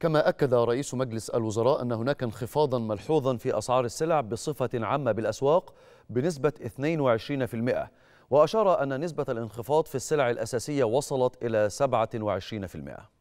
كما أكد رئيس مجلس الوزراء أن هناك انخفاضا ملحوظا في أسعار السلع بصفة عامة بالأسواق بنسبة 22% وأشار أن نسبة الانخفاض في السلع الأساسية وصلت إلى 27%